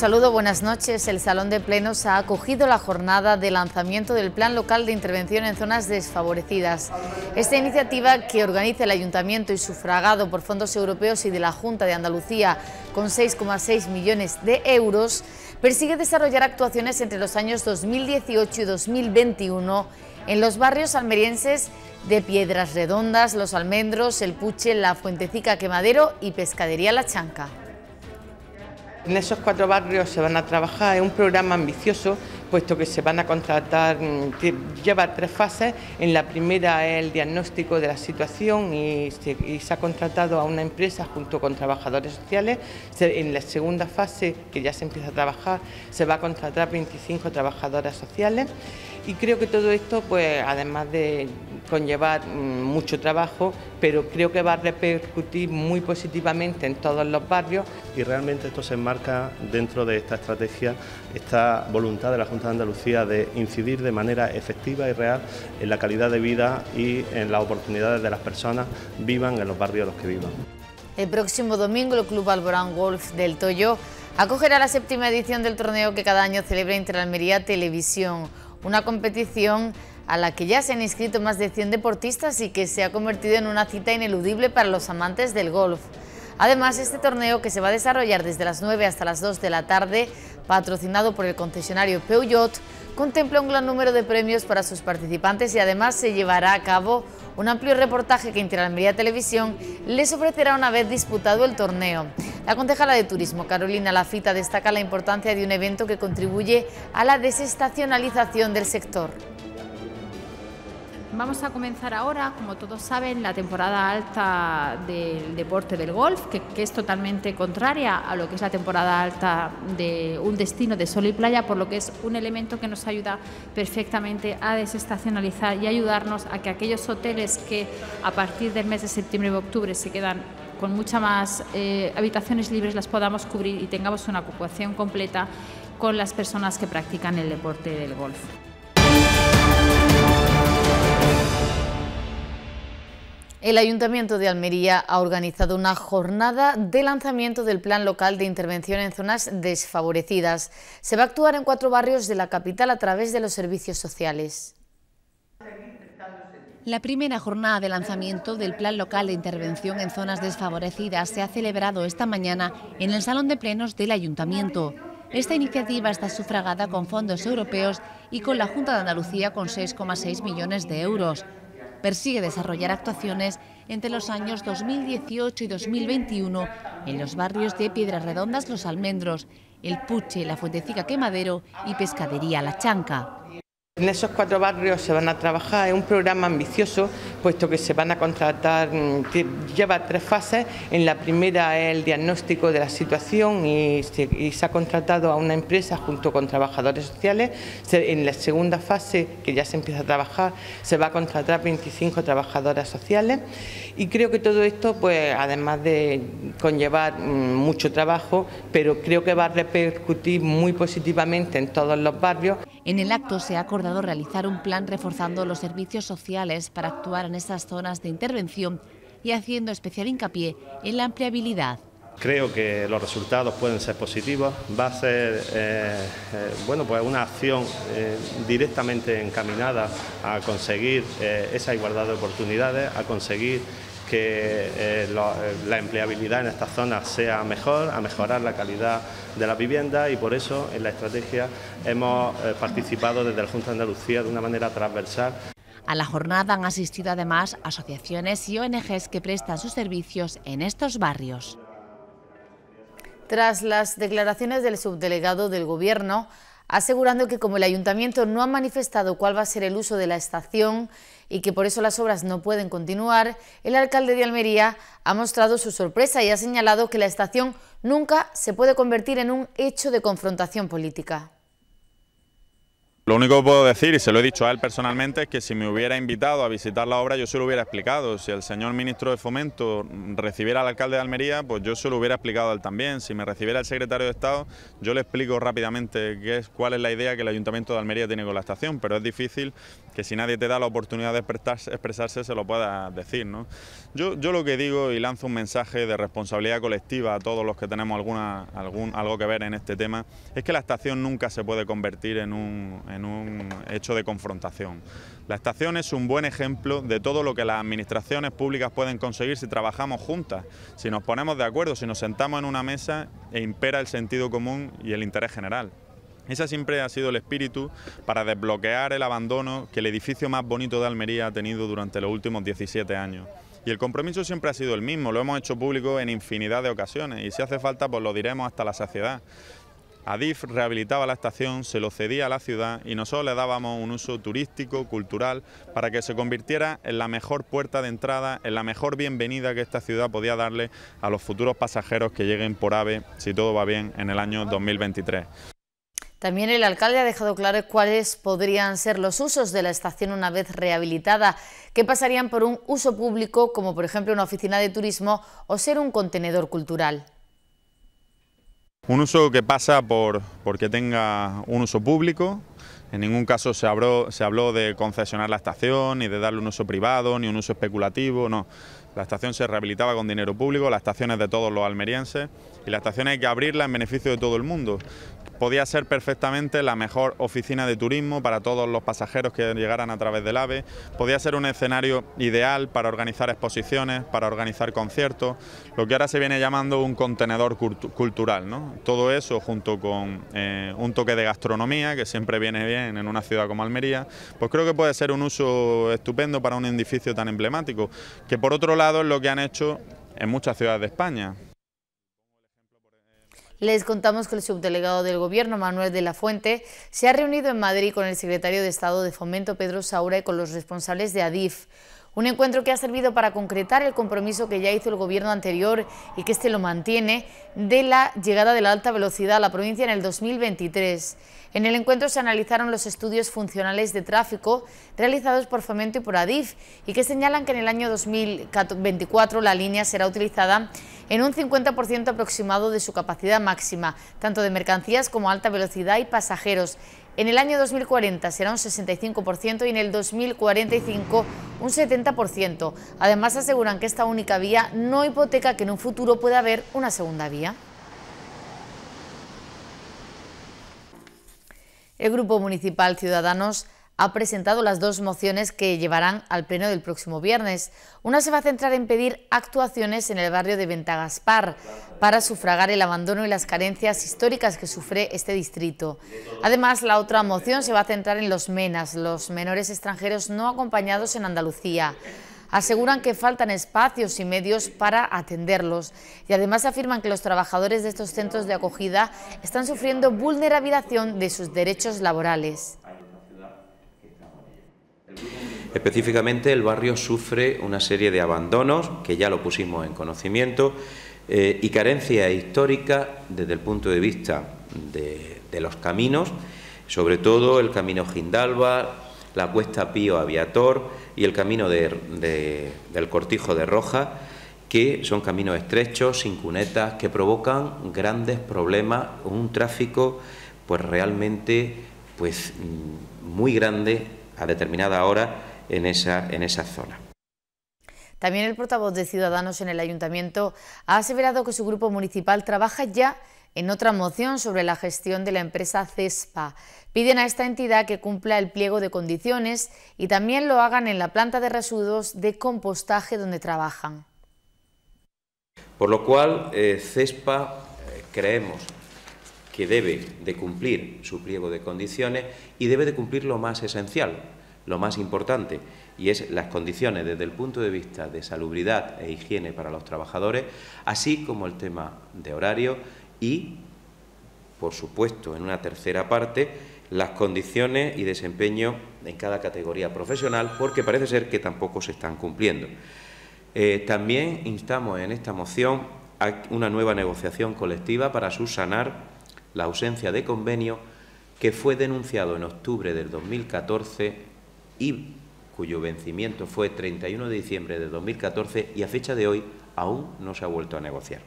saludo, buenas noches. El Salón de Plenos ha acogido la jornada de lanzamiento del Plan Local de Intervención en Zonas Desfavorecidas. Esta iniciativa que organiza el Ayuntamiento y sufragado por fondos europeos y de la Junta de Andalucía con 6,6 millones de euros, persigue desarrollar actuaciones entre los años 2018 y 2021 en los barrios almerienses de Piedras Redondas, Los Almendros, El Puche, La Fuentecica Quemadero y Pescadería La Chanca. En esos cuatro barrios se van a trabajar, es un programa ambicioso, puesto que se van a contratar, mm, lleva tres fases. En la primera es el diagnóstico de la situación y se, y se, ha contratado a una empresa junto con trabajadores sociales. en la segunda fase, que ya se empieza a trabajar, se va a contratar 25 trabajadoras sociales. Y creo que todo esto, pues además de conllevar mm, mucho trabajo, pero creo que va a repercutir muy positivamente en todos los barrios. Y realmente esto se enmarca dentro de esta estrategia, esta voluntad de la Junta de Andalucía de incidir de manera efectiva y real en la calidad de vida y en las oportunidades de las personas vivan en los barrios en los que vivan. El próximo domingo el Club Alborán Golf del Toyo acogerá la séptima edición del torneo que cada año celebra Interalmería Televisión una competición a la que ya se han inscrito más de 100 deportistas y que se ha convertido en una cita ineludible para los amantes del golf. Además, este torneo que se va a desarrollar desde las 9 hasta las 2 de la tarde, patrocinado por el concesionario Peugeot, contempla un gran número de premios para sus participantes y además se llevará a cabo un amplio reportaje que Interalmería Televisión les ofrecerá una vez disputado el torneo. La concejala de Turismo, Carolina Lafita, destaca la importancia de un evento que contribuye a la desestacionalización del sector. Vamos a comenzar ahora, como todos saben, la temporada alta del deporte del golf, que, que, es totalmente contraria a lo que es la temporada alta de un destino de sol y playa, por lo que es un elemento que nos ayuda perfectamente a desestacionalizar y ayudarnos a que aquellos hoteles que a partir del mes de septiembre y octubre se quedan con muchas más eh, habitaciones libres las podamos cubrir y tengamos una ocupación completa con las personas que practican el deporte del golf. El Ayuntamiento de Almería ha organizado una jornada de lanzamiento del Plan Local de Intervención en Zonas Desfavorecidas. Se va a actuar en cuatro barrios de la capital a través de los servicios sociales. La primera jornada de lanzamiento del Plan Local de Intervención en Zonas Desfavorecidas se ha celebrado esta mañana en el Salón de Plenos del Ayuntamiento. Esta iniciativa está sufragada con fondos europeos y con la Junta de Andalucía con 6,6 millones de euros. Persigue desarrollar actuaciones entre los años 2018 y 2021 en los barrios de Piedras Redondas, Los Almendros, El Puche, La Fuentecica Quemadero y Pescadería La Chanca. En esos cuatro barrios se van a trabajar, es un programa ambicioso, puesto que se van a contratar, mm, lleva tres fases. En la primera es el diagnóstico de la situación y se, ha contratado a una empresa junto con trabajadores sociales. en la segunda fase, que ya se empieza a trabajar, se va a contratar 25 trabajadoras sociales. Y creo que todo esto, pues además de conllevar mm, mucho trabajo, pero creo que va a repercutir muy positivamente en todos los barrios. En el acto se ha acordado realizar un plan reforzando los servicios sociales para actuar en esas zonas de intervención y haciendo especial hincapié en la ampliabilidad. Creo que los resultados pueden ser positivos. Va a ser eh, eh, bueno, pues una acción eh, directamente encaminada a conseguir esa igualdad de oportunidades, a conseguir que eh, eh, la empleabilidad en esta zona sea mejor, a mejorar la calidad de la vivienda... y por eso en la estrategia hemos eh, participado desde el Junta de Andalucía de una manera transversal. A la jornada han asistido además asociaciones y ONGs que prestan sus servicios en estos barrios. Tras las declaraciones del subdelegado del Gobierno, asegurando que como el ayuntamiento no ha manifestado cuál va a ser el uso de la estación y que por eso las obras no pueden continuar, el alcalde de Almería ha mostrado su sorpresa y ha señalado que la estación nunca se puede convertir en un hecho de confrontación política. Lo único que puedo decir, y se lo he dicho a él personalmente, es que si me hubiera invitado a visitar la obra yo se lo hubiera explicado. Si el señor ministro de Fomento recibiera al alcalde de Almería, pues yo se lo hubiera explicado a él también. Si me recibiera el secretario de Estado, yo le explico rápidamente qué es, cuál es la idea que el Ayuntamiento de Almería tiene con la estación, pero es difícil que si nadie te da la oportunidad de expresarse, se lo pueda decir. ¿no? Yo, lo que digo y lanzo un mensaje de responsabilidad colectiva a todos los que tenemos alguna, algún, algo que ver en este tema, es que la estación nunca se puede convertir en un hecho de confrontación. La estación es un buen ejemplo de todo lo que las administraciones públicas pueden conseguir si trabajamos juntas, si nos ponemos de acuerdo, si nos sentamos en una mesa e impera el sentido común y el interés general. Ese siempre ha sido el espíritu para desbloquear el abandono que el edificio más bonito de Almería ha tenido durante los últimos 17 años. Y el compromiso siempre ha sido el mismo, lo hemos hecho público en infinidad de ocasiones y si hace falta pues lo diremos hasta la saciedad. Adif rehabilitaba la estación, se lo cedía a la ciudad y nosotros le dábamos un uso turístico, cultural, para que se convirtiera en la mejor puerta de entrada, en la mejor bienvenida que esta ciudad podía darle a los futuros pasajeros que lleguen por AVE, si todo va bien, en el año 2023. También el alcalde ha dejado claro cuáles podrían ser los usos de la estación una vez rehabilitada, que pasarían por un uso público, como por ejemplo una oficina de turismo o ser un contenedor cultural. Un uso que pasa por, tenga un uso público, en ningún caso se habló, se habló de concesionar la estación, ni de darle un uso privado, ni un uso especulativo, no. La estación se rehabilitaba con dinero público, la estación es de todos los almerienses y la estación hay que abrirla en beneficio de todo el mundo podía ser perfectamente la mejor oficina de turismo para todos los pasajeros que llegaran a través del AVE, podía ser un escenario ideal para organizar exposiciones, para organizar conciertos, lo que ahora se viene llamando un contenedor cultural. ¿no? Todo eso junto con eh, un toque de gastronomía, que siempre viene bien en una ciudad como Almería, pues creo que puede ser un uso estupendo para un edificio tan emblemático, que por otro lado es lo que han hecho en muchas ciudades de España. Les contamos que el subdelegado del Gobierno, Manuel de la Fuente, se ha reunido en Madrid con el secretario de Estado de Fomento, Pedro Saura, y con los responsables de ADIF. Un encuentro que ha servido para concretar el compromiso que ya hizo el gobierno anterior y que este lo mantiene de la llegada de la alta velocidad a la provincia en el 2023. En el encuentro se analizaron los estudios funcionales de tráfico realizados por Fomento y por Adif y que señalan que en el año 2024 la línea será utilizada en un 50% aproximado de su capacidad máxima, tanto de mercancías como alta velocidad y pasajeros. En el año 2040 será un 65% y en el 2045 un 70%. Además aseguran que esta única vía no hipoteca que en un futuro pueda haber una segunda vía. El Grupo Municipal Ciudadanos ha presentado las dos mociones que llevarán al pleno del próximo viernes. Una se va a centrar en pedir actuaciones en el barrio de Ventagaspar para sufragar el abandono y las carencias históricas que sufre este distrito. Además, la otra moción se va a centrar en los MENAS, los menores extranjeros no acompañados en Andalucía aseguran que faltan espacios y medios para atenderlos y además afirman que los trabajadores de estos centros de acogida están sufriendo vulnerabilización de sus derechos laborales. Específicamente el barrio sufre una serie de abandonos, que ya lo pusimos en conocimiento, eh, y carencia histórica desde el punto de vista de, los caminos, sobre todo el camino Gindalba, la cuesta Pío Aviator y el camino del Cortijo de Roja, que son caminos estrechos, sin cunetas, que provocan grandes problemas, un tráfico pues realmente pues mm, muy grande a determinada hora en esa, zona. También el portavoz de Ciudadanos en el Ayuntamiento ha aseverado que su grupo municipal trabaja ya en otra moción sobre la gestión de la empresa CESPA. Piden a esta entidad que cumpla el pliego de condiciones y también lo hagan en la planta de residuos de compostaje donde trabajan. Por lo cual, eh, CESPA eh, creemos que debe de cumplir su pliego de condiciones y debe de cumplir lo más esencial, lo más importante, y es las condiciones desde el punto de vista de salubridad e higiene para los trabajadores, así como el tema de horario y, por supuesto, en una tercera parte, las condiciones y desempeño en cada categoría profesional, porque parece ser que tampoco se están cumpliendo. Eh, también instamos en esta moción a una nueva negociación colectiva para subsanar la ausencia de convenio que fue denunciado en octubre del 2014 y cuyo vencimiento fue 31 de diciembre de 2014 y a fecha de hoy aún no se ha vuelto a negociar.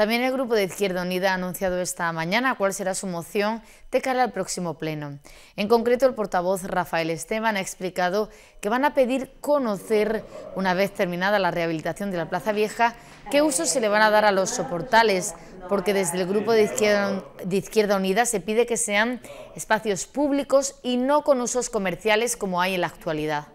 También el Grupo de Izquierda Unida ha anunciado esta mañana cuál será su moción de cara al próximo pleno. En concreto, el portavoz Rafael Esteban ha explicado que van a pedir conocer, una vez terminada la rehabilitación de la Plaza Vieja, qué usos se le van a dar a los soportales, porque desde el Grupo de de Izquierda Unida se pide que sean espacios públicos y no con usos comerciales como hay en la actualidad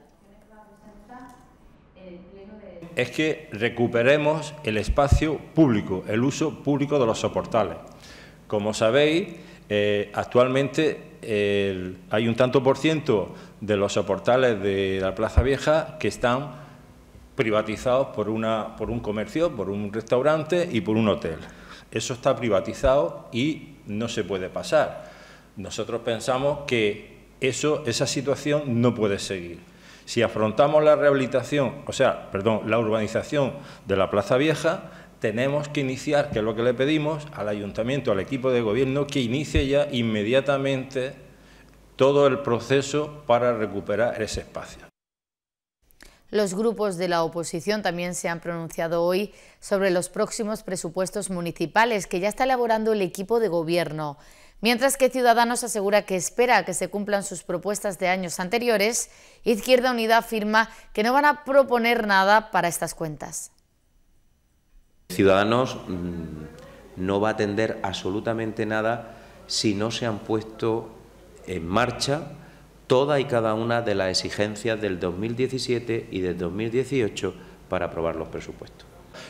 es que recuperemos el espacio público, el uso público de los soportales. Como sabéis, eh, actualmente hay un tanto por ciento de los soportales de la Plaza Vieja que están privatizados por, una, por un comercio, por un restaurante y por un hotel. Eso está privatizado y no se puede pasar. Nosotros pensamos que eso, esa situación no puede seguir. Si afrontamos la rehabilitación, o sea, perdón, la urbanización de la Plaza Vieja, tenemos que iniciar, que es lo que le pedimos al ayuntamiento, al equipo de gobierno, que inicie ya inmediatamente todo el proceso para recuperar ese espacio. Los grupos de la oposición también se han pronunciado hoy sobre los próximos presupuestos municipales que ya está elaborando el equipo de gobierno. Mientras que Ciudadanos asegura que espera que se cumplan sus propuestas de años anteriores, Izquierda Unida afirma que no van a proponer nada para estas cuentas. Ciudadanos mm, no va a atender absolutamente nada si no se han puesto en marcha toda y cada una de las exigencias del 2017 y del 2018 para aprobar los presupuestos.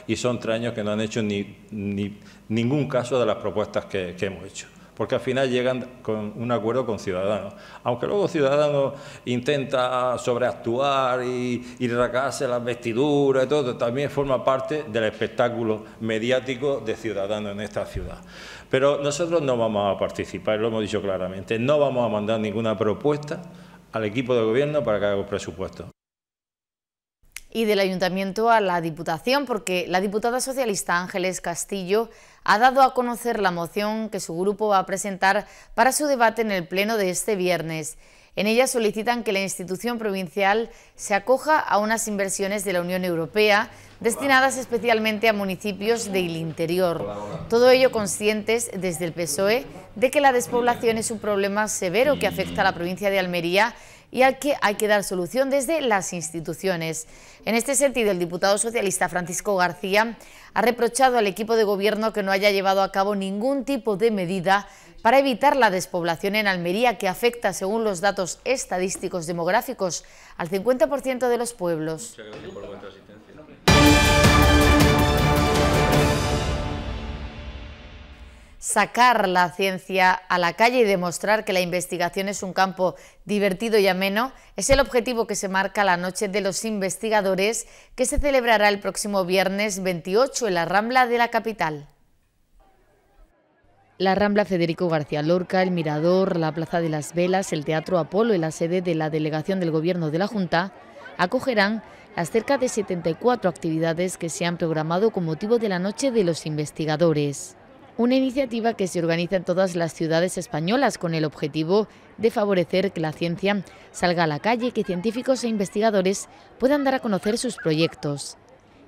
Y son tres años que no han hecho ni, ni ningún caso de las propuestas que hemos hecho porque al final llegan con un acuerdo con Ciudadanos. Aunque luego Ciudadanos intenta sobreactuar y, racarse las vestiduras y todo, también forma parte del espectáculo mediático de Ciudadanos en esta ciudad. Pero nosotros no vamos a participar, lo hemos dicho claramente, no vamos a mandar ninguna propuesta al equipo de gobierno para que haga un presupuesto y del ayuntamiento a la Diputación, porque la diputada socialista Ángeles Castillo ha dado a conocer la moción que su grupo va a presentar para su debate en el Pleno de este viernes. En ella solicitan que la institución provincial se acoja a unas inversiones de la Unión Europea destinadas especialmente a municipios del interior. Todo ello conscientes desde el PSOE de que la despoblación es un problema severo que afecta a la provincia de Almería y al que hay que dar solución desde las instituciones. En este sentido, el diputado socialista Francisco García ha reprochado al equipo de gobierno que no haya llevado a cabo ningún tipo de medida para evitar la despoblación en Almería que afecta, según los datos estadísticos demográficos, al 50% de los pueblos. sacar la ciencia a la calle y demostrar que la investigación es un campo divertido y ameno es el objetivo que se marca la Noche de los Investigadores que se celebrará el próximo viernes 28 en la Rambla de la capital. La Rambla Federico García Lorca, el Mirador, la Plaza de las Velas, el Teatro Apolo y la sede de la Delegación del Gobierno de la Junta acogerán las cerca de 74 actividades que se han programado con motivo de la Noche de los Investigadores una iniciativa que se organiza en todas las ciudades españolas con el objetivo de favorecer que la ciencia salga a la calle, y que científicos e investigadores puedan dar a conocer sus proyectos.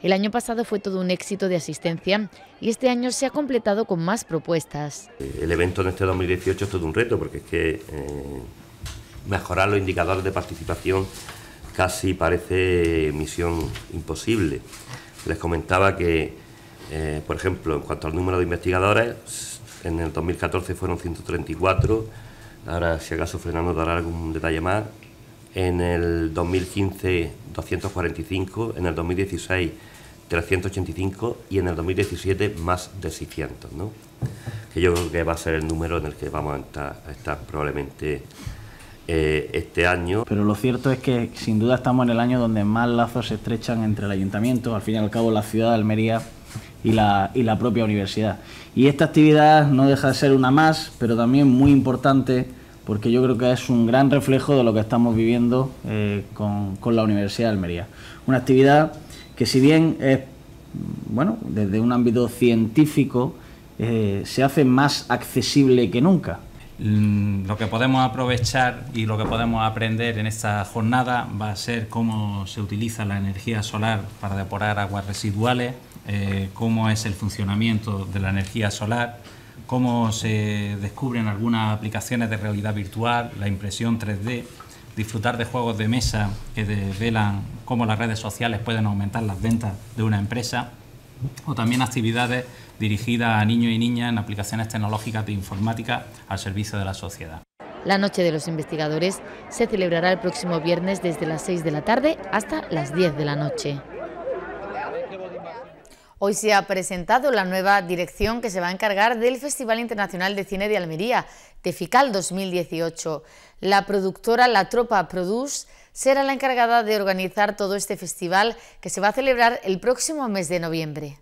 El año pasado fue todo un éxito de asistencia y este año se ha completado con más propuestas. El evento en este 2018 es todo un reto porque es que eh, mejorar los indicadores de participación casi parece misión imposible. Les comentaba que eh, por ejemplo, en cuanto al número de investigadores, en el 2014 fueron 134, ahora si acaso Fernando dará algún detalle más. En el 2015 245, en el 2016 385 y en el 2017 más de 600, ¿no? que yo creo que va a ser el número en el que vamos a estar, probablemente eh, este año. Pero lo cierto es que sin duda estamos en el año donde más lazos se estrechan entre el ayuntamiento, al fin y al cabo la ciudad de Almería y la, y la propia universidad. Y esta actividad no deja de ser una más, pero también muy importante porque yo creo que es un gran reflejo de lo que estamos viviendo eh, con, la Universidad de Almería. Una actividad que si bien es, bueno, desde un ámbito científico, eh, se hace más accesible que nunca. Mm, lo que podemos aprovechar y lo que podemos aprender en esta jornada va a ser cómo se utiliza la energía solar para depurar aguas residuales, eh, cómo es el funcionamiento de la energía solar, cómo se descubren algunas aplicaciones de realidad virtual, la impresión 3D, disfrutar de juegos de mesa que desvelan cómo las redes sociales pueden aumentar las ventas de una empresa, o también actividades dirigidas a niños y niñas en aplicaciones tecnológicas de informática al servicio de la sociedad. La Noche de los Investigadores se celebrará el próximo viernes desde las 6 de la tarde hasta las 10 de la noche. Hoy se ha presentado la nueva dirección que se va a encargar del Festival Internacional de Cine de Almería, Tefical 2018. La productora La Tropa Produce será la encargada de organizar todo este festival que se va a celebrar el próximo mes de noviembre.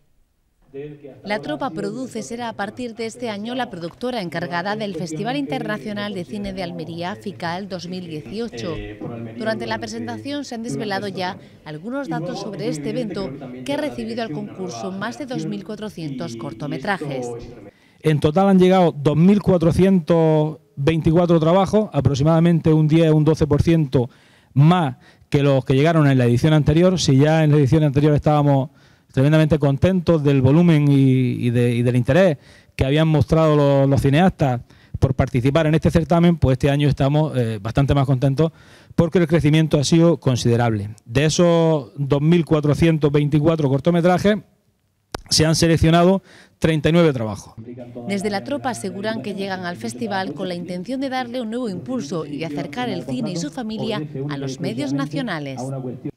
La tropa produce será a partir de este año la productora encargada del Festival Internacional de Cine de Almería FICAL 2018. Durante la presentación se han desvelado ya algunos datos sobre este evento que ha recibido al concurso más de 2.400 cortometrajes. Este en total han llegado 2.424 trabajos, aproximadamente un 10, un 12% más que los que llegaron en la edición anterior. Si ya en la edición anterior estábamos tremendamente contentos del volumen y, del interés que habían mostrado los, cineastas por participar en este certamen, pues este año estamos eh, bastante más contentos porque el crecimiento ha sido considerable. De esos 2.424 cortometrajes, se han seleccionado 39 trabajos. Desde la tropa aseguran que llegan al festival con la intención de darle un nuevo impulso y de acercar el cine y su familia a los medios nacionales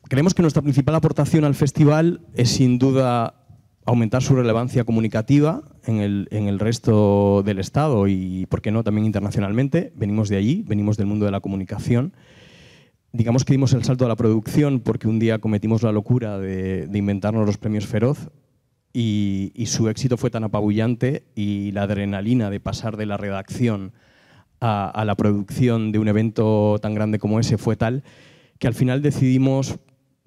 creemos que nuestra principal aportación al festival es sin duda aumentar su relevancia comunicativa en el, resto del Estado y, por qué no, también internacionalmente. Venimos de allí, venimos del mundo de la comunicación. Digamos que dimos el salto a la producción porque un día cometimos la locura de, inventarnos los premios Feroz y, su éxito fue tan apabullante y la adrenalina de pasar de la redacción a la producción de un evento tan grande como ese fue tal que al final decidimos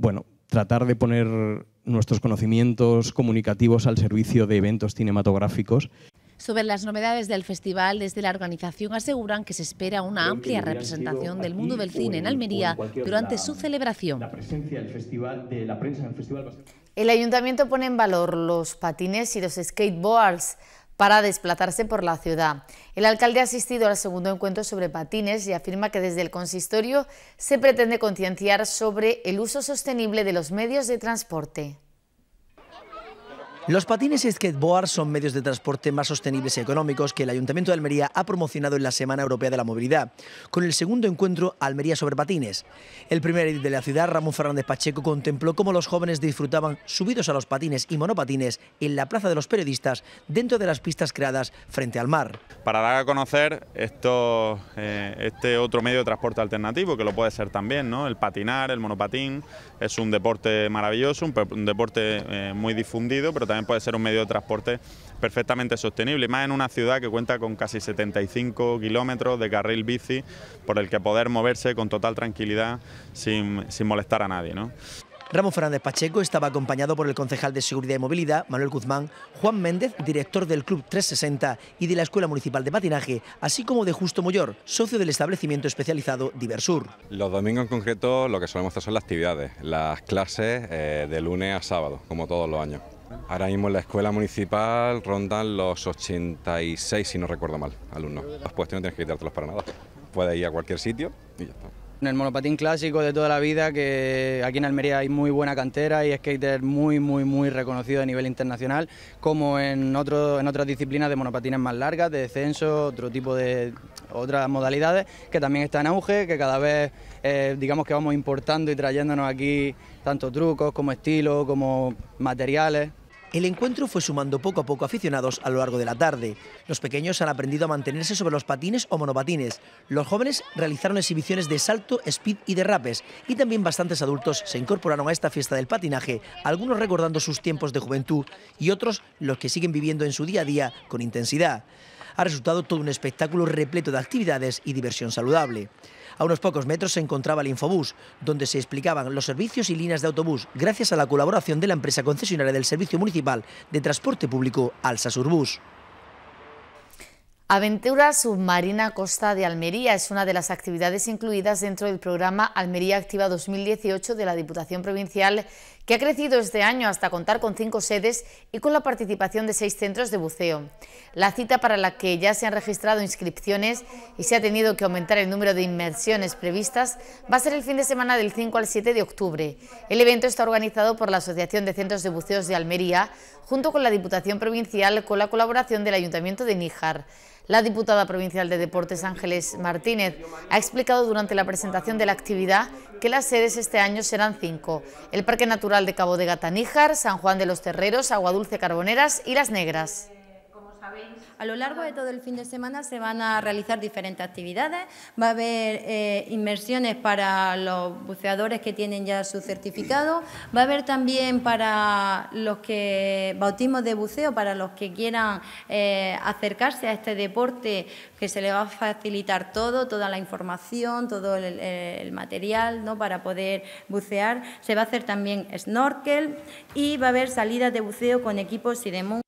bueno, tratar de poner nuestros conocimientos comunicativos al servicio de eventos cinematográficos. Sobre las novedades del festival, desde la organización aseguran que se espera una amplia representación del mundo del cine en Almería durante su celebración. La presencia del festival, de la prensa en el festival. El ayuntamiento pone en valor los patines y los skateboards para desplazarse por la ciudad. El alcalde ha asistido al segundo encuentro sobre patines y afirma que desde el consistorio se pretende concienciar sobre el uso sostenible de los medios de transporte. Los patines y skateboard son medios de transporte más sostenibles y económicos que el Ayuntamiento de Almería ha promocionado en la Semana Europea de la Movilidad, con el segundo encuentro Almería sobre patines. El primer edil de la ciudad, Ramón Fernández Pacheco, contempló cómo los jóvenes disfrutaban subidos a los patines y monopatines en la Plaza de los Periodistas, dentro de las pistas creadas frente al mar. Para dar a conocer esto, eh, este otro medio de transporte alternativo, que lo puede ser también, ¿no? el patinar, el monopatín, es un deporte maravilloso, un, deporte eh, muy difundido, pero también puede ser un medio de transporte perfectamente sostenible, y más en una ciudad que cuenta con casi 75 kilómetros de carril bici por el que poder moverse con total tranquilidad sin, molestar a nadie. ¿no? Ramón Fernández Pacheco estaba acompañado por el concejal de Seguridad y Movilidad, Manuel Guzmán, Juan Méndez, director del Club 360 y de la Escuela Municipal de Patinaje, así como de Justo Mollor, socio del establecimiento especializado Diversur. Los domingos en concreto lo que solemos hacer son las actividades, las clases eh, de lunes a sábado, como todos los años. Ahora mismo en la escuela municipal rondan los 86, si no recuerdo mal, alumnos. Después tú no tienes que quitártelos para nada. Puedes ir a cualquier sitio y ya está. En el monopatín clásico de toda la vida, que aquí en Almería hay muy buena cantera y skater muy, muy, muy reconocido a nivel internacional, como en, en otras disciplinas de monopatines más largas, de descenso, otro tipo de otras modalidades, que también está en auge, que cada vez eh, digamos que vamos importando y trayéndonos aquí tanto trucos como estilo, como materiales. El encuentro fue sumando poco a poco aficionados a lo largo de la tarde. Los pequeños han aprendido a mantenerse sobre los patines o monopatines. Los jóvenes realizaron exhibiciones de salto, speed y derrapes. Y también bastantes adultos se incorporaron a esta fiesta del patinaje, algunos recordando sus tiempos de juventud y otros los que siguen viviendo en su día a día con intensidad. Ha resultado todo un espectáculo repleto de actividades y diversión saludable. A unos pocos metros se encontraba el Infobús, donde se explicaban los servicios y líneas de autobús, gracias a la colaboración de la empresa concesionaria del Servicio Municipal de Transporte Público, Alsa Surbus. Aventura Submarina Costa de Almería es una de las actividades incluidas dentro del programa Almería Activa 2018 de la Diputación Provincial ...y ha crecido este año hasta contar con cinco sedes y con la participación de seis centros de buceo. La cita para la que ya se han registrado inscripciones y se ha tenido que aumentar el número de inmersiones previstas va a ser el fin de semana del 5 al 7 de octubre. El evento está organizado por la Asociación de Centros de Buceos de Almería, junto con la Diputación Provincial, con la colaboración del Ayuntamiento de Níjar. La diputada provincial de Deportes Ángeles Martínez ha explicado durante la presentación de la actividad que las sedes este año serán cinco, el Parque Natural de Cabo de Gataníjar, San Juan de los Terreros, Agua Carboneras y Las Negras. A lo largo de todo el fin de semana se van a realizar diferentes actividades. Va a haber inversiones eh, inmersiones para los buceadores que tienen ya su certificado. Va a haber también para los que bautismos de buceo, para los que quieran eh, acercarse a este deporte, que se les va a facilitar todo, toda la información, todo el, material ¿no? para poder bucear. Se va a hacer también snorkel y va a haber salidas de buceo con equipos y de